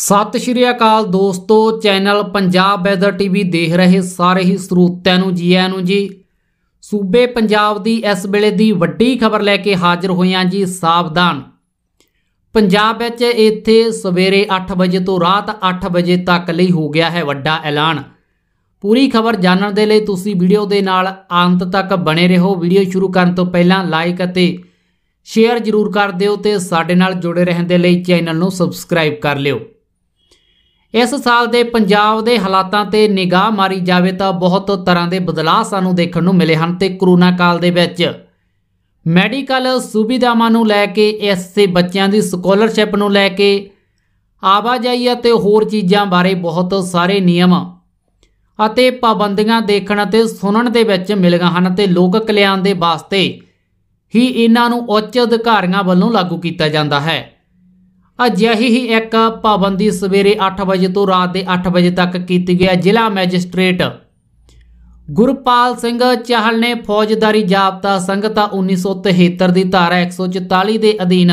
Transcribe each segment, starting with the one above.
ਸਤਿ ਸ਼੍ਰੀ ਅਕਾਲ ਦੋਸਤੋ channel Punjab weather TV ਦੇਖ ਰਹੇ ਸਾਰੇ ਹੀ ਸਰੋਤਿਆਂ ਨੂੰ ਜੀ ਆਇਆਂ ਨੂੰ ਜੀ ਸੂਬੇ ਪੰਜਾਬ ਦੀ ਇਸ ਵੇਲੇ ਦੀ ਵੱਡੀ ਖਬਰ ਲੈ ਕੇ ਹਾਜ਼ਰ ਹੋਇਆ ਜੀ ਸਾਵਧਾਨ ਪੰਜਾਬ ਵਿੱਚ ਇੱਥੇ ਸਵੇਰੇ 8 ਵਜੇ ਤੋਂ ਰਾਤ 8 ਵਜੇ ਤੱਕ ਲਈ ਹੋ ਗਿਆ ਹੈ ਵੱਡਾ ਐਲਾਨ ਪੂਰੀ ਖਬਰ ਜਾਣਨ ਦੇ ਲਈ ਤੁਸੀਂ ਵੀਡੀਓ ਦੇ ਨਾਲ ਅੰਤ ਤੱਕ ਬਣੇ ਰਹੋ ਵੀਡੀਓ ਸ਼ੁਰੂ ਕਰਨ ਤੋਂ ਪਹਿਲਾਂ ਲਾਈਕ ਅਤੇ ਸ਼ੇਅਰ ਜ਼ਰੂਰ ਕਰ ਦਿਓ ਤੇ ਸਾਡੇ ਨਾਲ ਜੁੜੇ ਰਹਿਣ ਦੇ ਲਈ ਚੈਨਲ ਨੂੰ ਸਬਸਕ੍ਰਾਈਬ ਕਰ ਲਿਓ ਇਸ ਸਾਲ ਦੇ ਪੰਜਾਬ ਦੇ ਹਾਲਾਤਾਂ ਤੇ ਨਿਗਾਹ ਮਾਰੀ ਜਾਵੇ ਤਾਂ ਬਹੁਤ ਤਰ੍ਹਾਂ ਦੇ ਬਦਲਾਅ ਸਾਨੂੰ ਦੇਖਣ ਨੂੰ ਮਿਲੇ ਹਨ ਤੇ ਕਰੋਨਾ ਕਾਲ ਦੇ ਵਿੱਚ ਮੈਡੀਕਲ ਸੁਵਿਧਾਵਾਂ ਨੂੰ ਲੈ ਕੇ ਤੇ ਬੱਚਿਆਂ ਦੀ ਸਕਾਲਰਸ਼ਿਪ ਨੂੰ ਲੈ ਕੇ ਆਵਾਜਾਈ ਅਤੇ ਹੋਰ ਚੀਜ਼ਾਂ ਬਾਰੇ ਬਹੁਤ ਸਾਰੇ ਨਿਯਮ ਅਤੇ ਪਾਬੰਦੀਆਂ ਦੇਖਣ ਅਤੇ ਸੁਣਨ ਦੇ ਵਿੱਚ ਮਿਲ ਗਏ ਹਨ ਤੇ ਲੋਕ ਕਲਿਆਣ ਦੇ ਵਾਸਤੇ ਹੀ ਇਹਨਾਂ ਨੂੰ ਉੱਚ ਅਧਿਕਾਰੀਆਂ ਵੱਲੋਂ ਲਾਗੂ ਕੀਤਾ ਜਾਂਦਾ ਹੈ ਅਜਿਹੀ ਹੀ ਇੱਕ ਪਾਬੰਦੀ ਸਵੇਰੇ 8 ਵਜੇ ਤੋਂ ਰਾਤ ਦੇ 8 ਵਜੇ ਤੱਕ ਕੀਤੀ ਗਈ ਜ਼ਿਲ੍ਹਾ ਮੈਜਿਸਟ੍ਰੇਟ ਗੁਰਪਾਲ ਸਿੰਘ ਚਾਹਲ ਨੇ ਫੌਜਦਾਰੀ ਜਾਬਤਾ ਸੰਗਤਾ 1973 ਦੀ ਧਾਰਾ 144 ਦੇ ਅਧੀਨ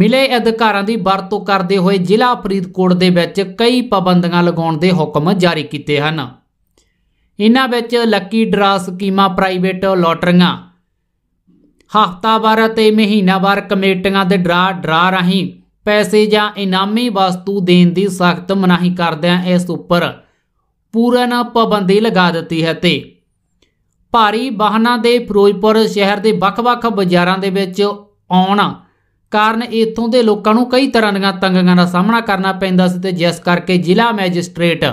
ਮਿਲੇ ਅਧਿਕਾਰਾਂ ਦੀ ਵਰਤੋਂ ਕਰਦੇ ਹੋਏ ਜ਼ਿਲ੍ਹਾ ਫਰੀਦਕੋਟ ਦੇ ਵਿੱਚ ਕਈ ਪਾਬੰਦੀਆਂ ਲਗਾਉਣ ਦੇ ਹੁਕਮ ਜਾਰੀ ਕੀਤੇ ਹਨ ਇਹਨਾਂ ਵਿੱਚ ਲੱਕੀ ਡਰਾਸ ਸਕੀਮਾਂ ਪ੍ਰਾਈਵੇਟ ਲੋਟਰੀਆਂ ਹਫ਼ਤਾਵਾਰ ਅਤੇ ਮਹੀਨਾਵਾਰ ਕਮੇਟੀਆਂ ਦੇ ਡਰਾ ਡਰਾ ਰਹੀ ਪੈਸੇ ਜਾਂ ਇਨਾਮੀ ਵਸਤੂ ਦੇਣ ਦੀ ਸਖਤ ਮਨਾਹੀ ਕਰਦਿਆਂ ਇਸ ਉੱਪਰ ਪੂਰਨ ਪਾਬੰਦੀ ਲਗਾ ਦਿੱਤੀ ਹੈ ਤੇ ਭਾਰੀ ਵਾਹਨਾਂ ਦੇ ਫਿਰੋਜ਼ਪੁਰ ਸ਼ਹਿਰ ਦੇ ਵੱਖ-ਵੱਖ ਬਾਜ਼ਾਰਾਂ ਦੇ ਵਿੱਚ ਆਉਣ ਕਾਰਨ ਇੱਥੋਂ ਦੇ ਲੋਕਾਂ ਨੂੰ ਕਈ ਤਰ੍ਹਾਂ ਦੀਆਂ ਤੰਗੀਆਂ ਦਾ ਸਾਹਮਣਾ ਕਰਨਾ ਪੈਂਦਾ ਸੀ ਤੇ ਜਿਸ ਕਰਕੇ ਜ਼ਿਲ੍ਹਾ ਮੈਜਿਸਟ੍ਰੇਟ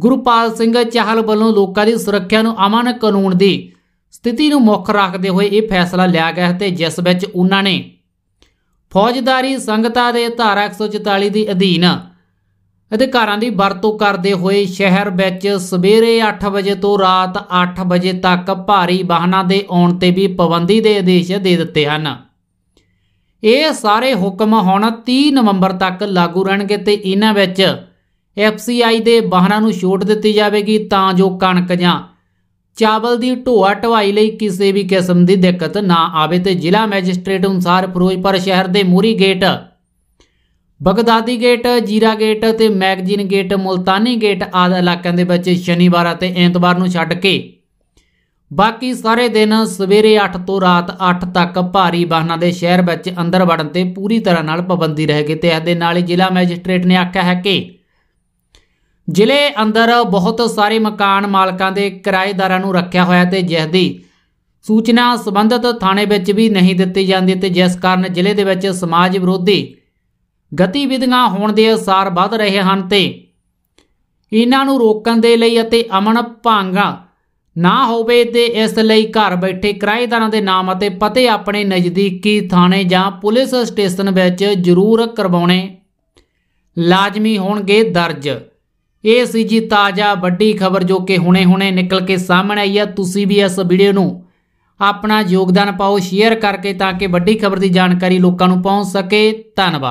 ਗੁਰਪਾਲ ਸਿੰਘ ਚਾਹਲ ਵੱਲੋਂ ਲੋਕਾਂ ਦੀ ਸੁਰੱਖਿਆ ਨੂੰ ਅਮਨ ਕਾਨੂੰਨ ਦੀ ਸਥਿਤੀ ਨੂੰ ਮੁੱਖ ਰੱਖਦੇ ਹੋਏ ਇਹ ਫੈਸਲਾ ਲਿਆ ਗਿਆ ਤੇ ਜਿਸ ਵਿੱਚ ਉਹਨਾਂ ਨੇ ਫੌਜਦਾਰੀ ਸੰਗਤਾ ਦੇ ਧਾਰਾ 144 ਦੀ ਅਧੀਨ ਅਧਿਕਾਰਾਂ ਦੀ ਵਰਤੋਂ ਕਰਦੇ ਹੋਏ ਸ਼ਹਿਰ ਵਿੱਚ ਸਵੇਰੇ 8 ਵਜੇ ਤੋਂ ਰਾਤ 8 ਵਜੇ ਤੱਕ ਭਾਰੀ ਵਾਹਨਾਂ ਦੇ ਆਉਣ ਤੇ ਵੀ ਪਾਬੰਦੀ ਦੇ ਆਦੇਸ਼ ਦੇ ਦਿੱਤੇ ਹਨ ਇਹ ਸਾਰੇ ਹੁਕਮ ਹੁਣ 30 ਨਵੰਬਰ ਤੱਕ ਲਾਗੂ ਰਹਿਣਗੇ ਤੇ ਇਹਨਾਂ ਵਿੱਚ ਐਫਸੀਆਈ ਦੇ ਵਾਹਨਾਂ ਨੂੰ ਛੋਟ ਦਿੱਤੀ ਜਾਵੇਗੀ ਤਾਂ ਜੋ ਕਣਕ ਜਾਂ ਚਾਵਲ ਦੀ ਢੋਆ ਢਵਾਈ ਲਈ ਕਿਸੇ ਵੀ ਕਿਸਮ ਦੀ ਦਿੱਕਤ ਨਾ ਆਵੇ ਤੇ ਜ਼ਿਲ੍ਹਾ ਮੈਜਿਸਟ੍ਰੇਟ ਅਨੁਸਾਰ ਫਿਰੋਜ਼ਪੁਰ ਸ਼ਹਿਰ ਦੇ Mori gate Baghdadi gate Zira gate ਤੇ ਮੈਗਜ਼ੀਨ ਗੇਟ ਮੁਲਤਾਨੀ ਗੇਟ ਆਦਿ ਇਲਾਕਿਆਂ ਦੇ ਵਿੱਚ ਸ਼ਨੀਵਾਰ ਅਤੇ ਐਤਵਾਰ ਨੂੰ ਛੱਡ ਕੇ ਬਾਕੀ ਸਾਰੇ ਦਿਨ ਸਵੇਰੇ 8 ਤੋਂ ਰਾਤ 8 ਤੱਕ ਭਾਰੀ ਵਾਹਨਾਂ ਦੇ ਸ਼ਹਿਰ ਵਿੱਚ ਅੰਦਰ ਵੜਨ ਤੇ ਪੂਰੀ ਤਰ੍ਹਾਂ ਨਾਲ ਪਾਬੰਦੀ ਰਹੇਗੀ ਤੇ ਇਸ ਦੇ ਨਾਲ ਹੀ ਜ਼ਿਲ੍ਹਾ ਮੈਜਿਸਟ੍ਰੇਟ ਨੇ ਆਖਿਆ ਹੈ ਕਿ ਜ਼ਿਲ੍ਹੇ ਅੰਦਰ ਬਹੁਤ ਸਾਰੇ ਮਕਾਨ ਮਾਲਕਾਂ ਦੇ ਕਿਰਾਏਦਾਰਾਂ ਨੂੰ ਰੱਖਿਆ ਹੋਇਆ ਤੇ ਜਿਸ ਦੀ ਸੂਚਨਾ ਸੰਬੰਧਤ ਥਾਣੇ ਵਿੱਚ ਵੀ ਨਹੀਂ ਦਿੱਤੀ ਜਾਂਦੀ ਤੇ ਜਿਸ ਕਾਰਨ ਜ਼ਿਲ੍ਹੇ ਦੇ ਵਿੱਚ ਸਮਾਜ ਵਿਰੋਧੀ ਗਤੀਵਿਧੀਆਂ ਹੋਣ ਦੇ ਅਸਾਰ ਵੱਧ ਰਹੇ ਹਨ ਤੇ ਇਹਨਾਂ ਨੂੰ ਰੋਕਣ ਦੇ ਲਈ ਅਤੇ ਅਮਨ ਭਾਂਗਾ ਨਾ ਹੋਵੇ ਤੇ ਇਸ ਲਈ ਘਰ ਬੈਠੇ ਕਿਰਾਏਦਾਰਾਂ ਦੇ ਨਾਮ ਅਤੇ ਪਤੇ ਆਪਣੇ ਨਜ਼ਦੀਕੀ ਥਾਣੇ ਜਾਂ ਪੁਲਿਸ ਸਟੇਸ਼ਨ ਵਿੱਚ ਜ਼ਰੂਰ ਕਰਵਾਉਣੇ ਲਾਜ਼ਮੀ ਹੋਣਗੇ ਦਰਜ ਇਹ ਸੀ ਜੀ ਤਾਜ਼ਾ ਵੱਡੀ ਖਬਰ ਜੋ ਕਿ ਹੁਣੇ-ਹੁਣੇ ਨਿਕਲ ਕੇ ਸਾਹਮਣੇ ਆਈ ਹੈ ਤੁਸੀਂ ਵੀ ਇਸ ਵੀਡੀਓ ਨੂੰ ਆਪਣਾ ਯੋਗਦਾਨ ਪਾਓ ਸ਼ੇਅਰ ਕਰਕੇ ਤਾਂ ਕਿ ਵੱਡੀ ਖਬਰ ਦੀ ਜਾਣਕਾਰੀ ਲੋਕਾਂ ਨੂੰ ਪਹੁੰਚ ਸਕੇ ਧੰਨਵਾਦ